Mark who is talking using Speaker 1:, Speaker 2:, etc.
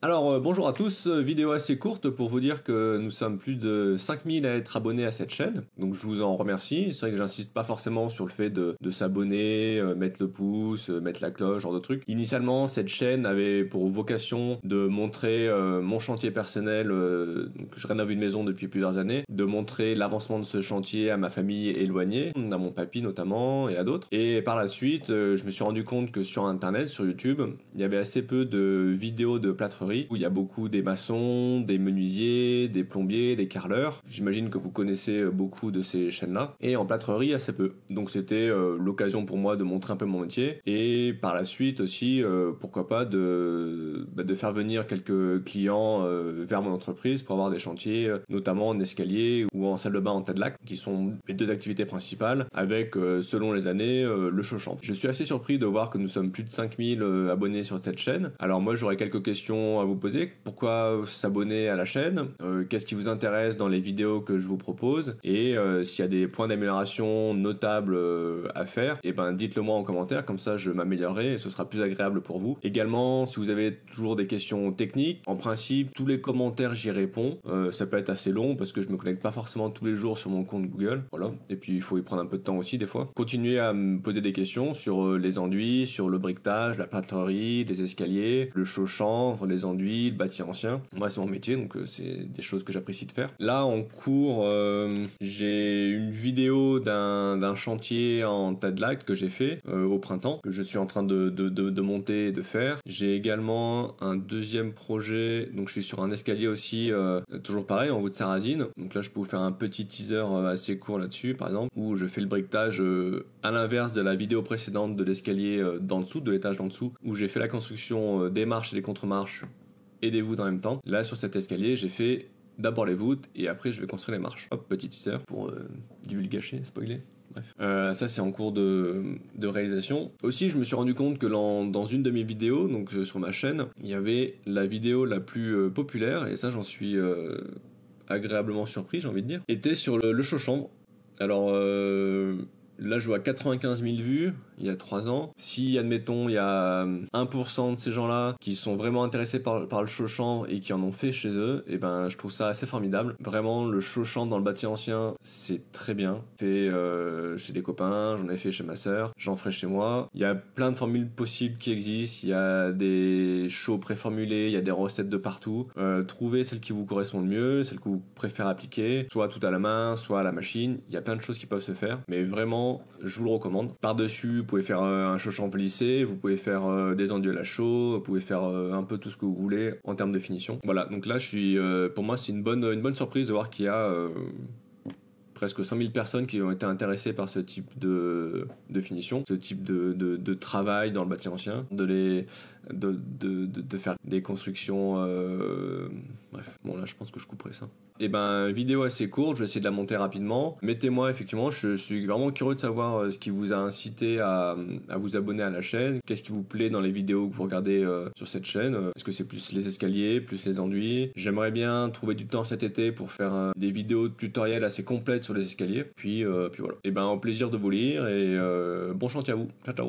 Speaker 1: Alors euh, bonjour à tous, euh, vidéo assez courte pour vous dire que nous sommes plus de 5000 à être abonnés à cette chaîne, donc je vous en remercie. C'est vrai que j'insiste pas forcément sur le fait de, s'abonner, euh, mettre le pouce, mettre la cloche, genre de trucs. Initialement, cette chaîne avait pour vocation de montrer mon chantier personnel, que je rénove une maison depuis plusieurs années, de montrer l'avancement de ce chantier à ma famille éloignée, à mon papy notamment et à d'autres. Et par la suite, je me suis rendu compte que sur internet, sur YouTube, il y avait assez peu de vidéos de plateforme où il y a beaucoup des maçons, des menuisiers, des plombiers, des carreleurs. J'imagine que vous connaissez euh, beaucoup de ces chaînes-là. Et en plâtrerie, assez peu. Donc c'était euh, l'occasion pour moi de montrer un peu mon métier. Et par la suite aussi, euh, pourquoi pas, de, bah, de faire venir quelques clients vers mon entreprise pour avoir des chantiers, notamment en escalier ou en salle de bain en tas de lac, qui sont mes deux activités principales, avec, selon les années, le show Je suis assez surpris de voir que nous sommes plus de 5000 abonnés sur cette chaîne. Alors moi, j'aurais quelques questions à vous poser. Pourquoi s'abonner à la chaîne euh, Qu'est-ce qui vous intéresse dans les vidéos que je vous propose Et euh, s'il y a des points d'amélioration notables euh, à faire, et eh ben dites-le moi en commentaire, comme ça je m'améliorerai et ce sera plus agréable pour vous. Également, si vous avez toujours des questions techniques, en principe, tous les commentaires j'y réponds. ça peut être assez long parce que je me connecte pas forcément tous les jours sur mon compte Google. Voilà. Et puis il faut y prendre un peu de temps aussi des fois. Continuez à me poser des questions sur les enduits, sur le briquetage, la plâtrerie, les escaliers, le chauchant, les enduits de d'huile, bâti ancien. Moi, c'est mon métier, donc euh, c'est des choses que j'apprécie de faire. Là, en cours, euh, j'ai une vidéo d'un, chantier en de Tadlac que j'ai fait euh, au printemps, que je suis en train de, monter et de faire. J'ai également un deuxième projet, donc je suis sur un escalier aussi, toujours pareil, en voûte de Donc là, je peux vous faire un petit teaser assez court là-dessus, par exemple, où je fais le briquetage à l'inverse de la vidéo précédente de l'escalier d'en dessous, de l'étage d'en dessous, où j'ai fait la construction des marches et des contre-marches aidez des dans en même temps. Là, sur cet escalier, j'ai fait d'abord les voûtes et après je vais construire les marches. Hop, petite teaser pour euh, spoiler. Bref. Euh, ça, c'est en cours de, de, réalisation. Aussi, je me suis rendu compte que dans une de mes vidéos, donc euh, sur ma chaîne, il y avait la vidéo la plus euh, populaire, et ça, j'en suis agréablement surpris, j'ai envie de dire, était sur le, le chaud-chambre. Alors, Là, je vois 95 000 vues il y a 3 ans. Si, admettons, il y a 1% euh, de ces gens-là qui sont vraiment intéressés par, par le chauchant et qui en ont fait chez eux, et eh ben, je trouve ça assez formidable. Vraiment, le chauchant dans le bâti ancien, c'est très bien. Fait euh, chez des copains, j'en ai fait chez ma sœur, j'en ferai chez moi. Il y a plein de formules possibles qui existent. Il y a des shows préformulés, il y a des recettes de partout. Euh, trouvez celle qui vous correspond le mieux, celle que vous préférez appliquer, soit tout à la main, soit à la machine. Il y a plein de choses qui peuvent se faire. Mais vraiment, je vous le recommande. Par-dessus, vous pouvez faire euh, un chauchamp lissé, vous pouvez faire euh, des enduits à la chaux, vous pouvez faire euh, un peu tout ce que vous voulez en termes de finition. Voilà, donc là, je suis, pour moi, c'est une bonne, une bonne surprise de voir qu'il y a presque 100 000 personnes qui ont été intéressées par ce type de, finition, ce type de, travail dans le bâtiment ancien, de les de, faire des constructions. Euh, bref, bon là je pense que je couperai ça. Et eh ben vidéo assez courte, je vais essayer de la monter rapidement. Mettez-moi effectivement, je, suis vraiment curieux de savoir euh, ce qui vous a incité à, vous abonner à la chaîne. Qu'est-ce qui vous plaît dans les vidéos que vous regardez euh, sur cette chaîne Est-ce que c'est plus les escaliers, plus les enduits J'aimerais bien trouver du temps cet été pour faire des vidéos de tutoriels assez complètes sur les escaliers. Puis, puis voilà. Et eh ben au plaisir de vous lire et bon chantier à vous. Ciao ciao.